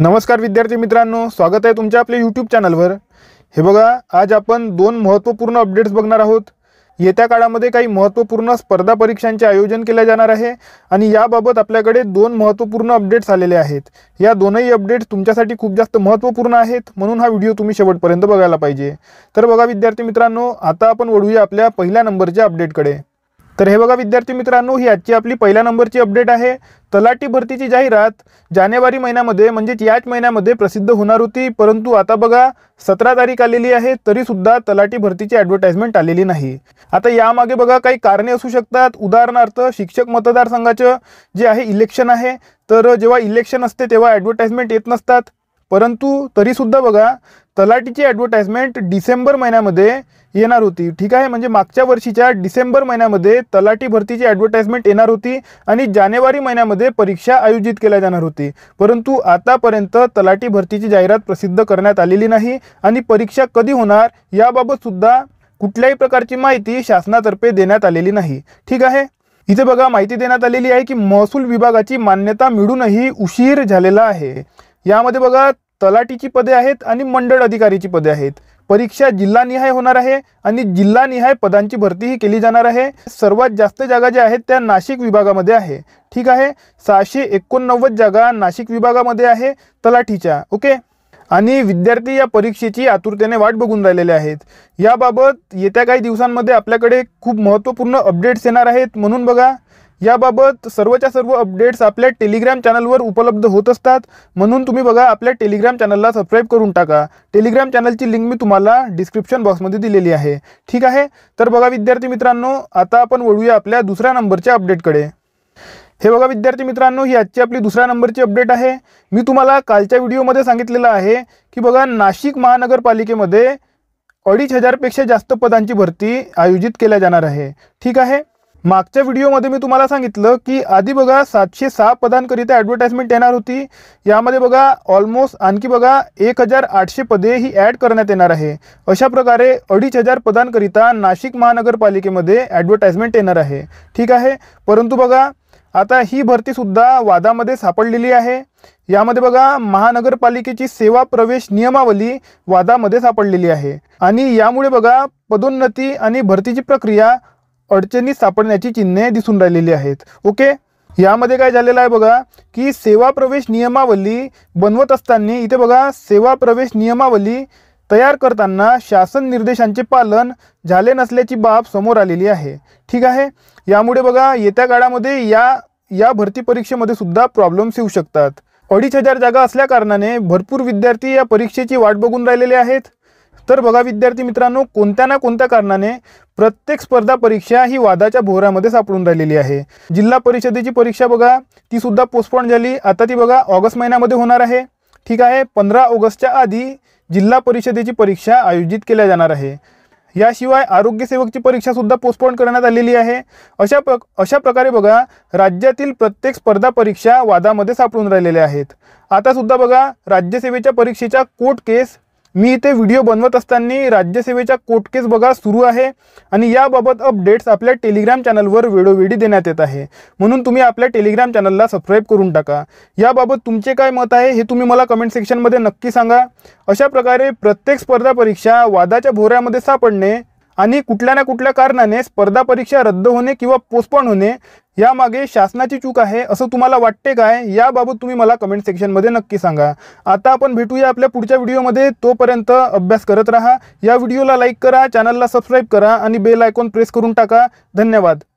नमस्कार विद्यार्थी मित्रांनो स्वागत आहे तुमच्या आपल्या यूट्यूब चॅनलवर हे बघा आज आपण दोन महत्त्वपूर्ण अपडेट्स बघणार आहोत येत्या काळामध्ये काही महत्त्वपूर्ण स्पर्धा परीक्षांचे आयोजन केले जाणार आहे आणि याबाबत आपल्याकडे दोन महत्त्वपूर्ण अपडेट्स आलेले आहेत या दोनही अपडेट्स तुमच्यासाठी खूप जास्त महत्त्वपूर्ण आहेत म्हणून हा व्हिडिओ तुम्ही शेवटपर्यंत बघायला पाहिजे तर बघा विद्यार्थी मित्रांनो आता आपण वळूया आपल्या पहिल्या नंबरच्या अपडेटकडे तर हे बघा विद्यार्थी मित्रांनो ही आजची आपली पहिल्या नंबरची अपडेट आहे तलाठी भरतीची जाहिरात जानेवारी महिन्यामध्ये म्हणजेच याच महिन्यामध्ये प्रसिद्ध होणार होती परंतु आता बघा सतरा तारीख आलेली आहे तरीसुद्धा तलाठी भरतीची ॲडव्हर्टाइजमेंट आलेली नाही आता यामागे बघा काही कारणे असू शकतात उदाहरणार्थ शिक्षक मतदारसंघाचं जे आहे इलेक्शन आहे तर जेव्हा इलेक्शन असते तेव्हा ॲडव्हर्टाइजमेंट येत नसतात परंतु तरीसुद्धा बघा तलाठीची ॲडव्हर्टाईजमेंट डिसेंबर महिन्यामध्ये येणार होती ठीक आहे म्हणजे मागच्या वर्षीच्या डिसेंबर महिन्यामध्ये तलाठी भरतीची ॲडव्हर्टाइजमेंट येणार होती आणि जानेवारी महिन्यामध्ये परीक्षा आयोजित केल्या जाणार होती परंतु आतापर्यंत तलाठी भरतीची जाहिरात प्रसिद्ध करण्यात आलेली नाही आणि परीक्षा कधी होणार याबाबतसुद्धा कुठल्याही प्रकारची माहिती शासनातर्फे देण्यात आलेली नाही ठीक आहे इथे बघा माहिती देण्यात आलेली आहे की महसूल विभागाची मान्यता मिळूनही उशीर झालेला आहे यामध्ये बघा तलाटीची पदे आहेत आणि मंडळ अधिकारीची पदे आहेत परीक्षा जिल्हानिहाय होणार आहे आणि जिल्हा निहाय पदांची भरतीही केली जाणार आहे सर्वात जास्त जागा ज्या आहेत त्या नाशिक विभागामध्ये आहे ठीक आहे सहाशे एकोणनव्वद जागा नाशिक विभागामध्ये आहे तलाठीच्या ओके आणि विद्यार्थी या परीक्षेची आतुरतेने वाट बघून राहिलेले आहेत याबाबत येत्या काही दिवसांमध्ये आपल्याकडे खूप महत्त्वपूर्ण अपडेट्स येणार आहेत म्हणून बघा याबाबत सर्वच्या सर्व अपडेट्स आपल्या टेलिग्राम चॅनलवर उपलब्ध होत असतात म्हणून तुम्ही बघा आपल्या टेलिग्राम चॅनलला सबस्क्राईब करून टाका टेलिग्राम चॅनलची लिंक मी तुम्हाला डिस्क्रिप्शन बॉक्समध्ये दिलेली आहे ठीक आहे तर बघा विद्यार्थी मित्रांनो आता आपण वळूया आपल्या दुसऱ्या नंबरच्या अपडेटकडे हे बघा विद्यार्थी मित्रांनो ही आजची आपली दुसऱ्या नंबरची अपडेट आहे मी तुम्हाला कालच्या व्हिडिओमध्ये सांगितलेलं आहे की बघा नाशिक महानगरपालिकेमध्ये अडीच हजारपेक्षा जास्त पदांची भरती आयोजित केल्या जाणार आहे ठीक आहे मागच्या व्हिडिओमध्ये मी तुम्हाला सांगितलं की आधी बघा सातशे सहा पदांकरिता ॲडव्हर्टाईजमेंट येणार होती यामध्ये बघा ऑलमोस्ट आणखी बघा एक हजार आठशे पदे ही ॲड करण्यात येणार आहे अशा प्रकारे अडीच हजार पदांकरिता नाशिक महानगरपालिकेमध्ये ॲडव्हर्टाईजमेंट येणार आहे ठीक आहे परंतु बघा आता ही भरतीसुद्धा वादामध्ये सापडलेली आहे यामध्ये बघा महानगरपालिकेची सेवा प्रवेश नियमावली वादामध्ये सापडलेली आहे आणि यामुळे बघा पदोन्नती आणि भरतीची प्रक्रिया अडचणीत सापडण्याची चिन्हे दिसून राहिलेली आहेत ओके यामध्ये काय झालेलं आहे बघा की सेवा प्रवेश नियमावली बनवत असताना इथे बघा सेवा प्रवेश नियमावली तयार करताना शासन निर्देशांचे पालन झाले नसल्याची बाब समोर आलेली आहे ठीक आहे यामुळे बघा येत्या काळामध्ये या या भरती परीक्षेमध्ये सुद्धा प्रॉब्लेम्स येऊ शकतात अडीच हजार जागा असल्या कारणाने भरपूर विद्यार्थी या परीक्षेची वाट बघून राहिलेले आहेत तर बघा विद्यार्थी मित्रांनो कोणत्या ना कोणत्या कारणाने प्रत्येक स्पर्धा परीक्षा ही वादाच्या भोवऱ्यामध्ये सापडून राहिलेली आहे जिल्हा परिषदेची परीक्षा बघा ती सुद्धा पोस्टपोन झाली आता ती बघा ऑगस्ट महिन्यामध्ये होणार आहे ठीक आहे पंधरा ऑगस्टच्या आधी जिल्हा परिषदेची परीक्षा आयोजित केल्या जाणार आहे याशिवाय आरोग्यसेवकची परीक्षासुद्धा पोस्टपोन करण्यात आलेली आहे अशा प्र अशा प्रकारे बघा राज्यातील प्रत्येक स्पर्धा परीक्षा वादामध्ये सापडून राहिलेल्या आहेत आतासुद्धा बघा राज्यसेवेच्या परीक्षेच्या कोर्ट केस मी इथे व्हिडिओ बनवत असताना राज्यसेवेच्या कोटकेस बघा सुरू आहे आणि याबाबत अपडेट्स आपल्या टेलिग्राम चॅनलवर वेळोवेळी देण्यात येत आहे म्हणून तुम्ही आपल्या टेलिग्राम चॅनलला सबस्क्राईब करून टाका याबाबत तुमचे काय मत आहे हे तुम्ही मला कमेंट सेक्शनमध्ये नक्की सांगा अशा प्रकारे प्रत्येक स्पर्धा परीक्षा वादाच्या भोऱ्यामध्ये सापडणे आणि कुठल्या ना कुठल्या कारणाने स्पर्धा परीक्षा रद्द होणे किंवा पोस्टपॉन होणे यामागे शासनाची चूक आहे असं तुम्हाला वाटते काय याबाबत तुम्ही मला कमेंट सेक्शनमध्ये नक्की सांगा आता आपण भेटूया आपल्या पुढच्या व्हिडिओमध्ये तोपर्यंत अभ्यास करत राहा या व्हिडिओला लाईक करा चॅनलला सबस्क्राईब करा आणि बेल आयकॉन प्रेस करून टाका धन्यवाद